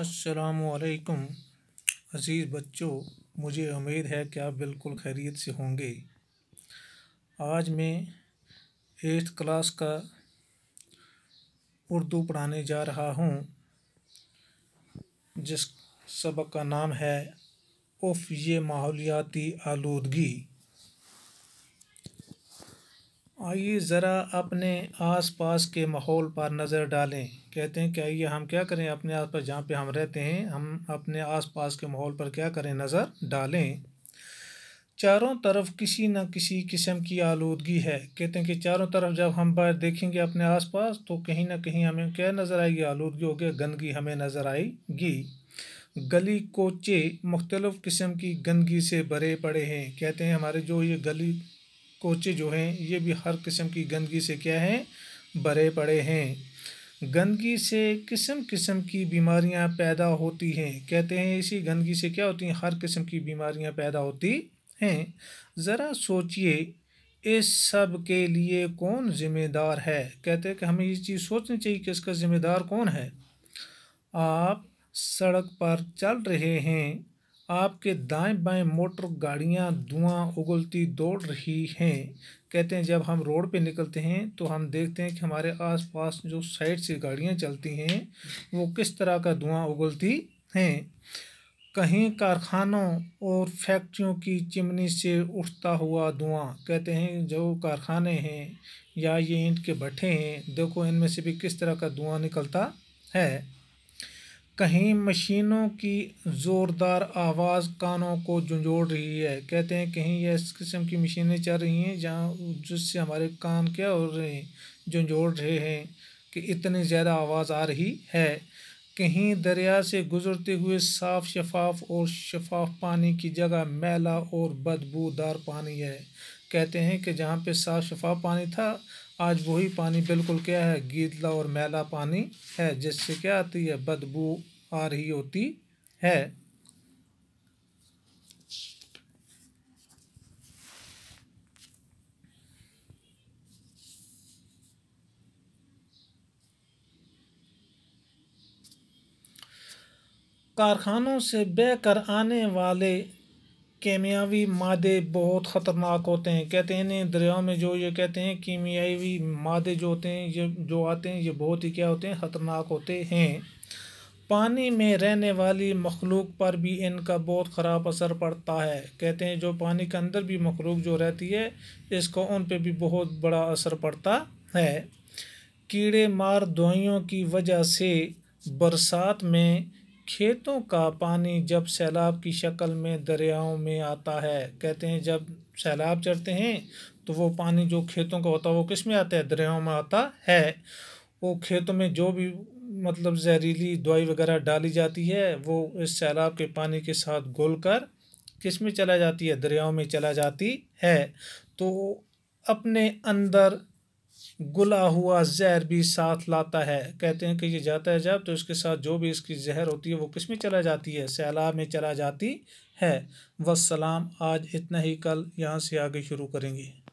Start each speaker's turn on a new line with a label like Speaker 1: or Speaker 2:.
Speaker 1: असलकम अज़ीज़ बच्चों मुझे उम्मीद है कि आप बिल्कुल खैरियत से होंगे आज मैं एट्थ क्लास का उर्दू पढ़ाने जा रहा हूँ जिस सबक का नाम है उफ़ ये माहौलियाती आलूदगी आइए ज़रा अपने आसपास के माहौल पर नज़र डालें कहते हैं कि आइए हम क्या करें अपने आस पास जहाँ पर हम रहते हैं हम अपने आसपास के माहौल पर क्या करें नज़र डालें चारों तरफ किसी न किसी किस्म की आलूदगी है कहते हैं कि चारों तरफ जब हम बाहर देखेंगे अपने आसपास तो कहीं ना कहीं हमें क्या नज़र आएगी आलूदगी हो गया गंदगी हमें नज़र आएगी गली कोचे मुख्तलफ़ किस्म की गंदगी से भरे पड़े हैं कहते हैं हमारे जो ये गली कोचे जो हैं ये भी हर किस्म की गंदगी से क्या हैं भरे पड़े हैं गंदगी से किस्म किस्म की बीमारियां पैदा होती हैं कहते हैं इसी गंदगी से क्या होती हैं हर किस्म की बीमारियां पैदा होती हैं ज़रा सोचिए इस सब के लिए कौन ज़िम्मेदार है कहते हैं कि हमें ये चीज़ सोचनी चाहिए कि इसका ज़िम्मेदार कौन है आप सड़क पर चल रहे हैं आपके दाएं बाएं मोटर गाड़ियां धुआं उगलती दौड़ रही हैं कहते हैं जब हम रोड पे निकलते हैं तो हम देखते हैं कि हमारे आसपास जो साइड से गाड़ियां चलती हैं वो किस तरह का धुआं उगलती हैं कहीं कारखानों और फैक्ट्रियों की चिमनी से उठता हुआ धुआं कहते हैं जो कारखाने हैं या ये ईंट के भट्ठे हैं देखो इनमें से भी किस तरह का धुआं निकलता है कहीं मशीनों की ज़ोरदार आवाज़ कानों को झुंझोड़ रही है कहते हैं कहीं ये इस किस्म की मशीनें चल रही हैं जहाँ जिससे हमारे कान क्या हो रहे हैं झुंझोड़ रहे हैं कि इतनी ज़्यादा आवाज़ आ रही है कहीं दरिया से गुज़रते हुए साफ शफाफ और शफाफ पानी की जगह मैला और बदबूदार पानी है कहते हैं कि जहाँ पे साफ शफाफ पानी था आज वही पानी बिल्कुल क्या है गीतला और मैला पानी है जिससे क्या आती है बदबू आ रही होती है कारखानों से बहकर आने वाले कीमियावी मादे बहुत ख़तरनाक होते हैं कहते हैं इन्हें दरिया में जो ये कहते हैं कीमियावी मादे जो होते हैं ये जो आते हैं ये बहुत ही क्या होते हैं ख़तरनाक होते हैं पानी में रहने वाली मखलूक पर भी इनका बहुत ख़राब असर पड़ता है कहते हैं जो पानी के अंदर भी मखलूक जो रहती है इसको उन पर भी बहुत बड़ा असर पड़ता है कीड़े मार दवाइयों की वजह से बरसात में खेतों का पानी जब सैलाब की शक्ल में दरियाओं में आता है कहते हैं जब सैलाब चढ़ते हैं तो वो पानी जो खेतों का होता है वो किस में आता है दरियाओं में आता है वो खेतों में जो भी मतलब जहरीली दवाई वगैरह डाली जाती है वो इस सैलाब के पानी के साथ घुल कर किस में चला जाती है दरियाओं में चला जाती है तो अपने अंदर गुला हुआ जहर भी साथ लाता है कहते हैं कि ये जाता है जब तो इसके साथ जो भी इसकी जहर होती है वो किस में चला जाती है सैलाब में चला जाती है वसलाम आज इतना ही कल यहाँ से आगे शुरू करेंगे